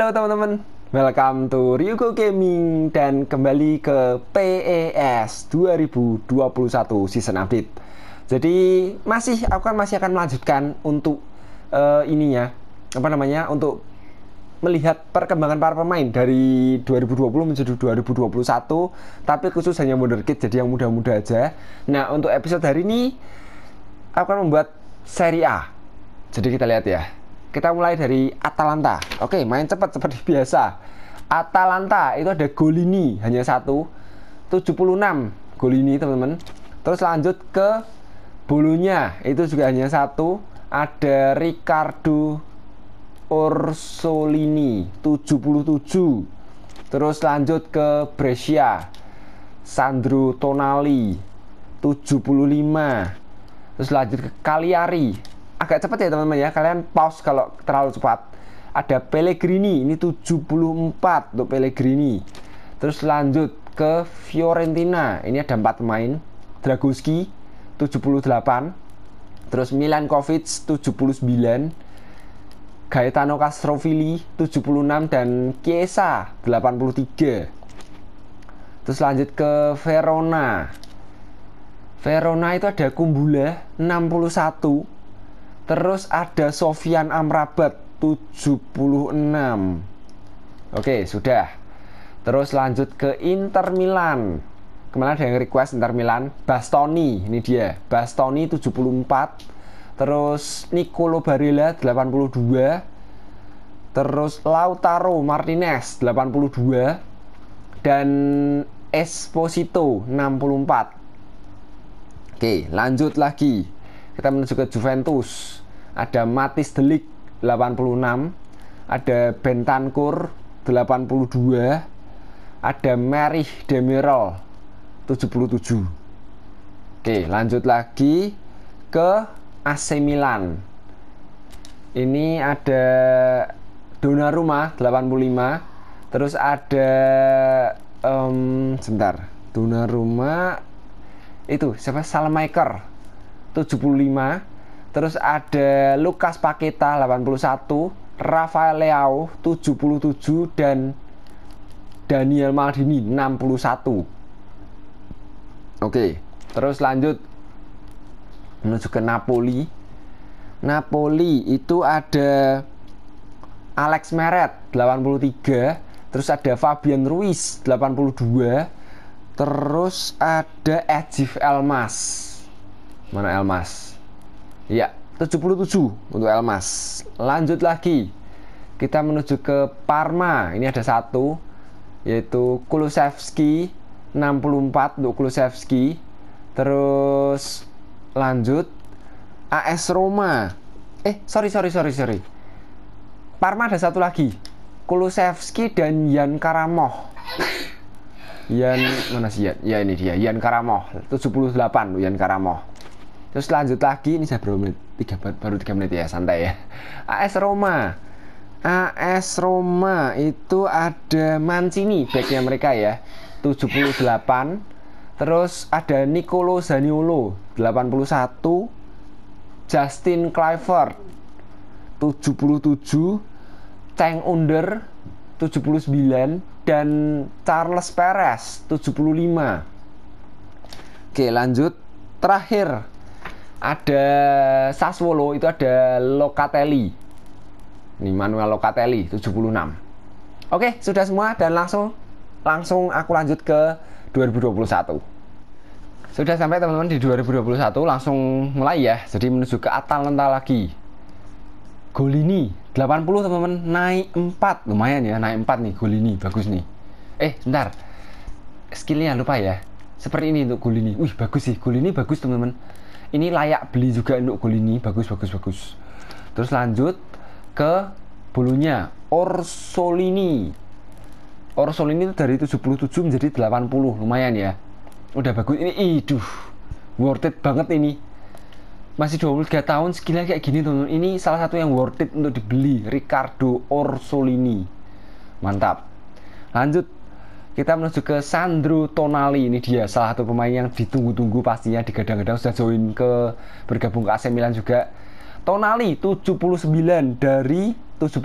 Halo teman-teman, welcome to Ryuko Gaming dan kembali ke PES 2021 season update. Jadi masih aku kan masih akan melanjutkan untuk uh, eh, ininya apa namanya untuk melihat perkembangan para pemain dari 2020 menjadi 2021 tapi khusus hanya modern jadi yang muda-muda aja nah untuk episode hari ini aku akan membuat seri A jadi kita lihat ya kita mulai dari Atalanta. Oke, main cepat seperti biasa. Atalanta itu ada Golini hanya satu 76 Golini teman-teman. Terus lanjut ke bulunya itu juga hanya satu ada Ricardo Orsolini 77 terus lanjut ke Brescia Sandro Tonali 75 terus lanjut ke Cagliari agak cepat ya teman-teman ya kalian pause kalau terlalu cepat ada Pellegrini ini 74 untuk Pellegrini terus lanjut ke Fiorentina ini ada empat pemain Draguski 78 terus Milan Kovic 79 Gaetano Castrovilli 76 dan Chiesa 83 terus lanjut ke Verona Verona itu ada Kumbula 61 Terus ada Sofian Amrabat 76. Oke, sudah. Terus lanjut ke Inter Milan. Kemarin ada yang request Inter Milan, Bastoni, ini dia. Bastoni 74. Terus Nicolo Barella 82. Terus Lautaro Martinez 82 dan Esposito 64. Oke, lanjut lagi kita menuju ke Juventus ada Matis Delik 86 ada Bentancur 82 ada Merih Demirol 77 oke lanjut lagi ke AC Milan ini ada Donnarumma 85 terus ada um, sebentar Donnarumma itu siapa Salmaker 75 terus ada Lukas Paketa 81 Rafael Leao 77 dan Daniel Maldini 61 oke terus lanjut menuju ke Napoli Napoli itu ada Alex Meret 83 terus ada Fabian Ruiz 82 terus ada Ejif Elmas Mana Elmas? Ya, 77 untuk Elmas. Lanjut lagi. Kita menuju ke Parma. Ini ada satu yaitu Kulusevski 64 untuk Kulusevski. Terus lanjut AS Roma. Eh, sorry sorry sorry sorry. Parma ada satu lagi. Kulusevski dan Yan Karamoh. Yan mana sih Yan? Ya ini dia Yan Karamoh 78 Yan Karamoh. Terus lanjut lagi ini saya baru menit, tiga, baru tiga menit ya santai ya. AS Roma. AS Roma itu ada Mancini backnya mereka ya. 78 Terus ada Nicolo Zaniolo 81 Justin Clifford 77 Cheng Under 79 dan Charles Perez 75 Oke lanjut terakhir ada Sassuolo itu ada Locatelli. ini Manuel Locatelli 76. Oke, sudah semua dan langsung langsung aku lanjut ke 2021. Sudah sampai teman-teman di 2021 langsung mulai ya. Jadi menuju ke Atalanta lagi. Golini 80 teman-teman naik 4 lumayan ya naik 4 nih Golini bagus nih eh sebentar skillnya lupa ya seperti ini untuk Golini wih bagus sih Golini bagus teman-teman ini layak beli juga untuk Golini bagus bagus bagus terus lanjut ke bulunya Orsolini Orsolini itu dari 77 menjadi 80 lumayan ya udah bagus ini iduh worth it banget ini masih 23 tahun sekilas kayak gini teman-teman ini salah satu yang worth it untuk dibeli Ricardo Orsolini mantap lanjut kita menuju ke Sandro Tonali ini dia salah satu pemain yang ditunggu-tunggu pastinya digadang-gadang sudah join ke bergabung ke AC Milan juga Tonali 79 dari 75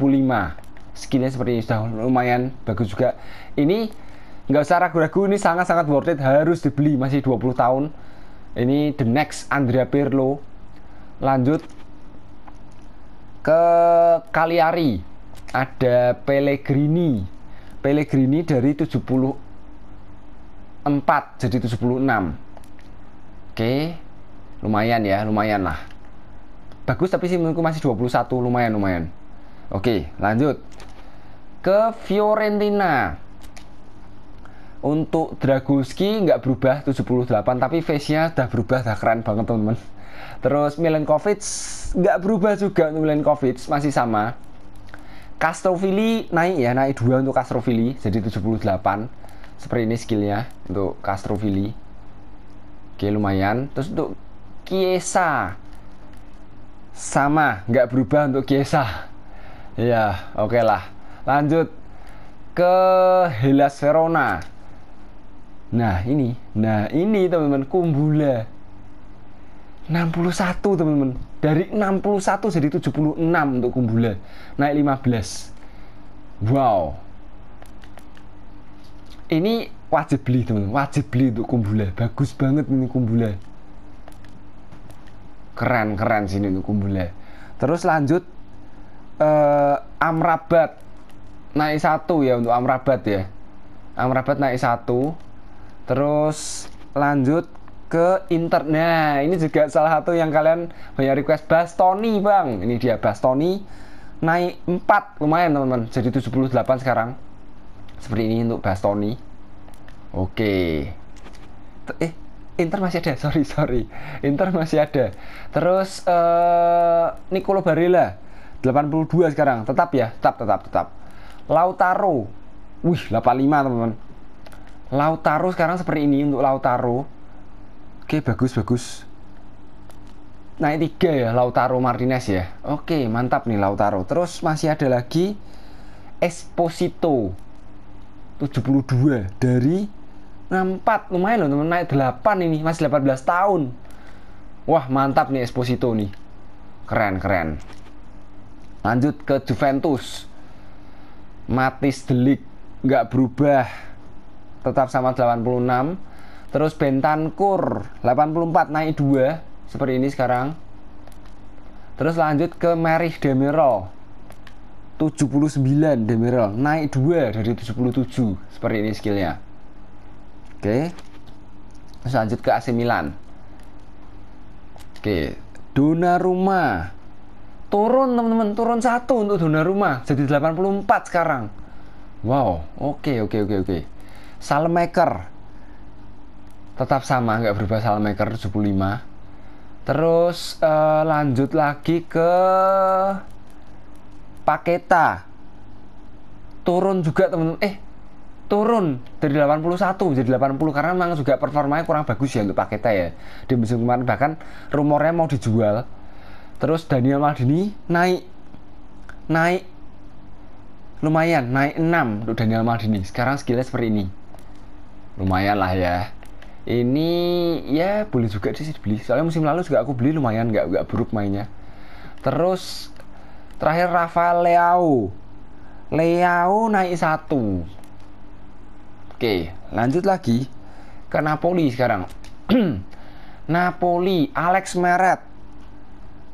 skillnya seperti ini sudah lumayan bagus juga ini nggak usah ragu-ragu ini sangat-sangat worth it harus dibeli masih 20 tahun ini the next Andrea Pirlo lanjut ke Kaliari ada Pellegrini Pellegrini dari 74 jadi 76 oke lumayan ya lumayan lah bagus tapi sih menurutku masih 21 lumayan lumayan oke lanjut ke Fiorentina untuk Draguski nggak berubah 78 tapi face-nya udah berubah udah keren banget teman-teman terus Milenkovic nggak berubah juga untuk Milenkovic masih sama Castrovilli naik ya, naik dua untuk Castrovilli jadi 78. Seperti ini skillnya untuk Castrovilli, Oke, lumayan. Terus untuk Kiesa sama, nggak berubah untuk Kiesa. Ya, oke okay lah. Lanjut ke Hellas Verona. Nah, ini. Nah, ini teman-teman Kumbula. 61 teman-teman dari 61 jadi 76 untuk kumbula naik 15 wow ini wajib beli teman-teman wajib beli untuk kumbula bagus banget ini kumbula keren keren sini untuk kumbula terus lanjut uh, amrabat naik satu ya untuk amrabat ya amrabat naik satu terus lanjut ke internet Nah, ini juga salah satu yang kalian banyak request Bastoni, Bang. Ini dia Bastoni naik 4 lumayan teman-teman jadi 78 sekarang seperti ini untuk Bastoni oke eh Inter masih ada sorry sorry Inter masih ada terus eh, Nicolo Barella 82 sekarang tetap ya tetap tetap tetap Lautaro wih 85 teman-teman Lautaro sekarang seperti ini untuk Lautaro Oke, bagus bagus. Naik tiga ya Lautaro Martinez ya. Oke, mantap nih Lautaro. Terus masih ada lagi Esposito 72 dari 64 lumayan loh teman naik 8 ini masih 18 tahun wah mantap nih Esposito nih keren keren lanjut ke Juventus Matis Delik nggak berubah tetap sama 86 Terus Bentancur 84 naik 2 seperti ini sekarang. Terus lanjut ke Merih Demiral 79 demiral naik 2 dari 77 seperti ini skillnya. Oke. Terus lanjut ke AC Milan. Oke, rumah turun teman-teman, turun satu untuk rumah jadi 84 sekarang. Wow, oke okay, oke oke okay, oke. Salemaker tetap sama nggak berubah maker 75 terus uh, lanjut lagi ke Paketa turun juga temen eh turun dari 81 jadi 80 karena memang juga performanya kurang bagus ya untuk Paketa ya di musim kemarin bahkan rumornya mau dijual terus Daniel Maldini naik naik lumayan naik 6 untuk Daniel Maldini sekarang skillnya seperti ini lumayan lah ya ini ya boleh juga sih dibeli soalnya musim lalu juga aku beli lumayan nggak nggak buruk mainnya terus terakhir Rafa Leao Leao naik satu oke lanjut lagi ke Napoli sekarang Napoli Alex Meret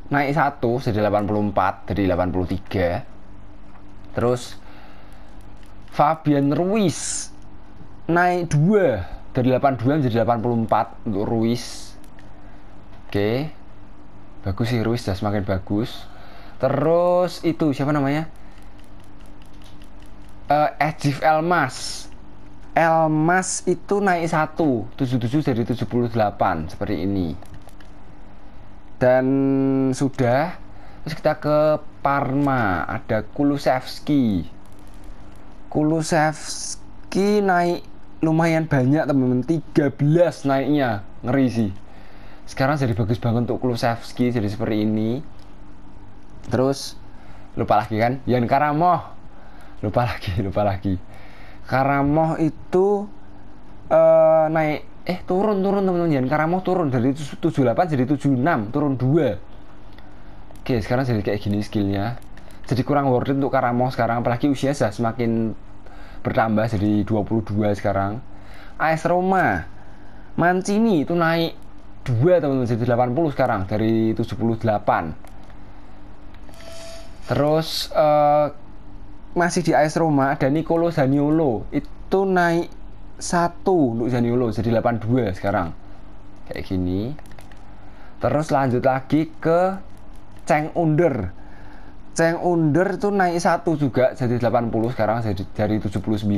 naik satu jadi 84 jadi 83 terus Fabian Ruiz naik dua dari 82 menjadi 84 untuk Ruiz oke bagus sih Ruiz sudah semakin bagus terus itu siapa namanya uh, eh, Ejif Elmas Elmas itu naik 1 77 dari 78 seperti ini dan sudah terus kita ke Parma ada Kulusevski Kulusevski naik lumayan banyak teman-teman 13 naiknya ngeri sih sekarang jadi bagus banget untuk Kulusevski jadi seperti ini terus lupa lagi kan Yan Karamoh lupa lagi lupa lagi Karamoh itu uh, naik eh turun turun teman-teman Yan Karamoh turun dari 78 jadi 76 turun 2 oke sekarang jadi kayak gini skillnya jadi kurang worth it untuk Karamoh sekarang apalagi usia sudah semakin bertambah jadi 22 sekarang AS Roma Mancini itu naik 2 teman-teman jadi 80 sekarang dari 78 terus uh, masih di AS Roma ada Nicolo Zaniolo itu naik 1 untuk Zaniolo jadi 82 sekarang kayak gini terus lanjut lagi ke Ceng Under Ceng Under itu naik satu juga jadi 80 sekarang jadi dari 79.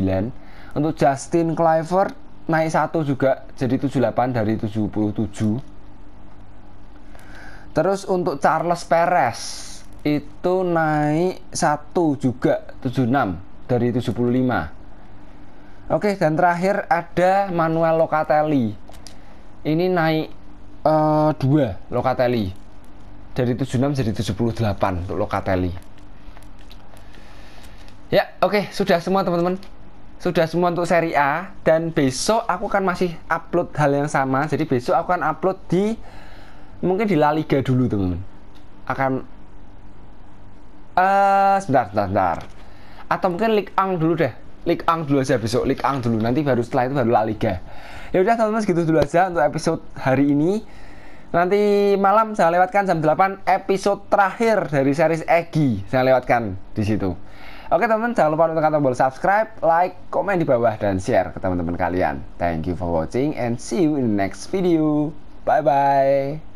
Untuk Justin Clifford naik satu juga jadi 78 dari 77. Terus untuk Charles Perez itu naik satu juga 76 dari 75. Oke, dan terakhir ada Manuel Locatelli. Ini naik uh, dua Locatelli dari 76 jadi 78 untuk Locatelli ya oke okay, sudah semua teman-teman sudah semua untuk seri A dan besok aku akan masih upload hal yang sama jadi besok aku akan upload di mungkin di La Liga dulu teman-teman akan uh, sebentar sebentar, sebentar. atau mungkin League Ang dulu deh League Ang dulu aja besok League Ang dulu nanti baru setelah itu baru La Liga ya udah teman-teman segitu dulu aja untuk episode hari ini Nanti malam saya lewatkan jam 8 episode terakhir dari series Egi. Saya lewatkan di situ. Oke teman-teman, jangan lupa untuk tekan tombol subscribe, like, komen di bawah, dan share ke teman-teman kalian. Thank you for watching and see you in the next video. Bye-bye.